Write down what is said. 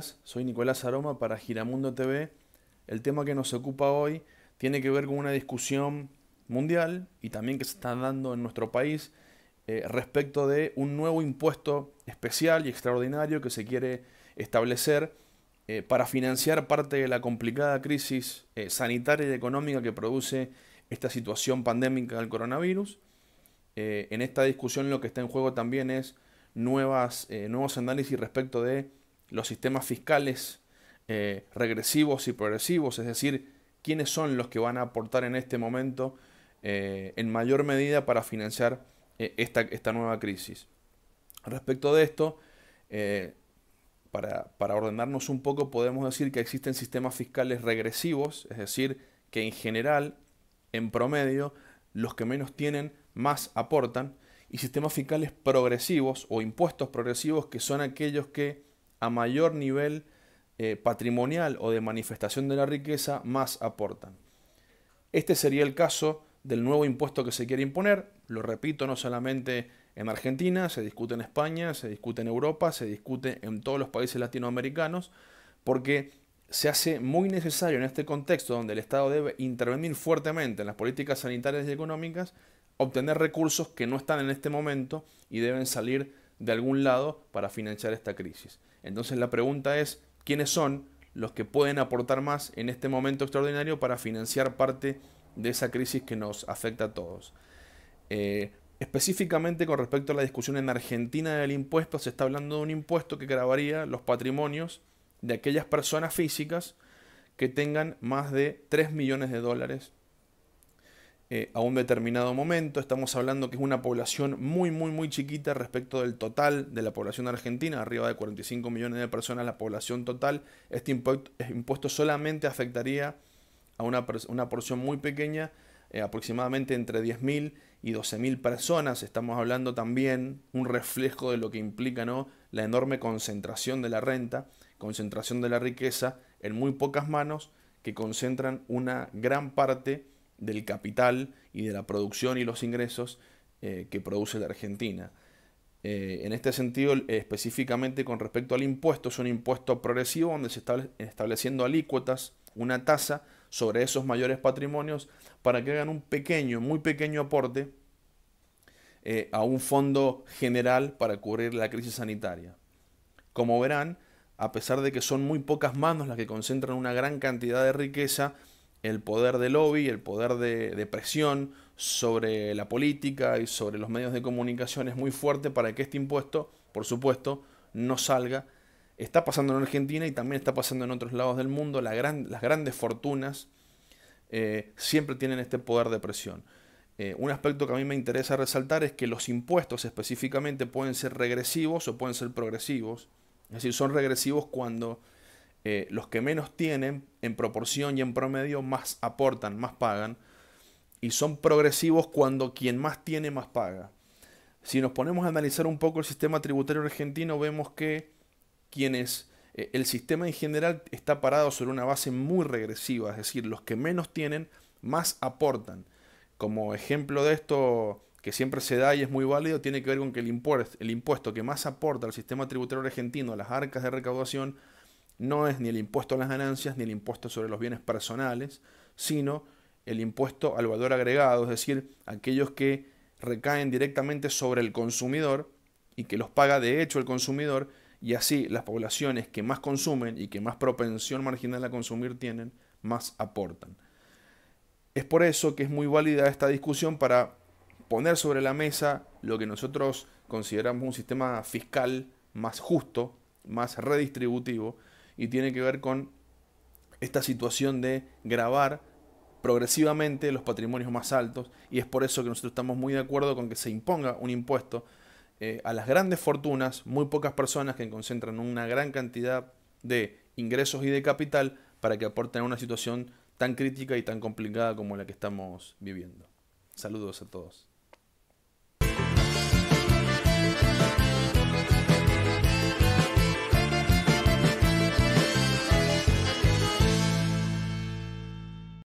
soy Nicolás Aroma para Giramundo TV. El tema que nos ocupa hoy tiene que ver con una discusión mundial y también que se está dando en nuestro país eh, respecto de un nuevo impuesto especial y extraordinario que se quiere establecer eh, para financiar parte de la complicada crisis eh, sanitaria y económica que produce esta situación pandémica del coronavirus. en esta discusión lo que está en juego también es nuevas, nuevos análisis respecto de los sistemas fiscales eh, regresivos y progresivos, es decir, quiénes son los que van a aportar en este momento eh, en mayor medida para financiar eh, esta, nueva crisis. Respecto de esto, para ordenarnos un poco, podemos decir que existen sistemas fiscales regresivos, es decir, que en general, en promedio, los que menos tienen más aportan, y sistemas fiscales progresivos o impuestos progresivos que son aquellos que a mayor nivel eh, patrimonial o de manifestación de la riqueza, más aportan. Este sería el caso del nuevo impuesto que se quiere imponer. Lo repito, no solamente en Argentina, se discute en España, se discute en Europa, se discute en todos los países latinoamericanos, porque se hace muy necesario en este contexto donde el Estado debe intervenir fuertemente en las políticas sanitarias y económicas, obtener recursos que no están en este momento y deben salir de algún lado para financiar esta crisis. Entonces la pregunta es, ¿quiénes son los que pueden aportar más en este momento extraordinario para financiar parte de esa crisis que nos afecta a todos? Eh, específicamente con respecto a la discusión en Argentina del impuesto, se está hablando de un impuesto que grabaría los patrimonios de aquellas personas físicas que tengan más de 3 millones de dólares eh, a un determinado momento. Estamos hablando que es una población muy, muy, muy chiquita respecto del total de la población argentina, arriba de 45 millones de personas la población total. Este impuesto solamente afectaría a una, porción muy pequeña, eh, aproximadamente entre 10.000 y 12.000 personas. Estamos hablando también un reflejo de lo que implica ¿no? la enorme concentración de la renta, concentración de la riqueza en muy pocas manos que concentran una gran parte del capital y de la producción y los ingresos eh, que produce la Argentina. Eh, en este sentido, específicamente con respecto al impuesto, es un impuesto progresivo donde se está estableciendo alícuotas, una tasa sobre esos mayores patrimonios para que hagan un pequeño, muy pequeño aporte eh, a un fondo general para cubrir la crisis sanitaria. Como verán, a pesar de que son muy pocas manos las que concentran una gran cantidad de riqueza, el poder de lobby, el poder de, presión sobre la política y sobre los medios de comunicación es muy fuerte para que este impuesto, por supuesto, no salga. Está pasando en Argentina y también está pasando en otros lados del mundo. las grandes fortunas eh, siempre tienen este poder de presión. Eh, un aspecto que a mí me interesa resaltar es que los impuestos específicamente pueden ser regresivos o pueden ser progresivos. Es decir, son regresivos cuando eh, los que menos tienen, en proporción y en promedio, más aportan, más pagan. Y son progresivos cuando quien más tiene, más paga. Si nos ponemos a analizar un poco el sistema tributario argentino, vemos que quienes eh, el sistema en general está parado sobre una base muy regresiva, es decir, los que menos tienen, más aportan. Como ejemplo de esto que siempre se da y es muy válido, tiene que ver con que el impuesto, el impuesto que más aporta al sistema tributario argentino, a las arcas de recaudación, no es ni el impuesto a las ganancias ni el impuesto sobre los bienes personales, sino el impuesto al valor agregado, es decir, aquellos que recaen directamente sobre el consumidor y que los paga de hecho el consumidor, y así las poblaciones que más consumen y que más propensión marginal a consumir tienen, más aportan. Es por eso que es muy válida esta discusión para poner sobre la mesa lo que nosotros consideramos un sistema fiscal más justo, más redistributivo, y tiene que ver con esta situación de grabar progresivamente los patrimonios más altos y es por eso que nosotros estamos muy de acuerdo con que se imponga un impuesto eh, a las grandes fortunas, muy pocas personas que concentran una gran cantidad de ingresos y de capital para que aporten a una situación tan crítica y tan complicada como la que estamos viviendo. Saludos a todos.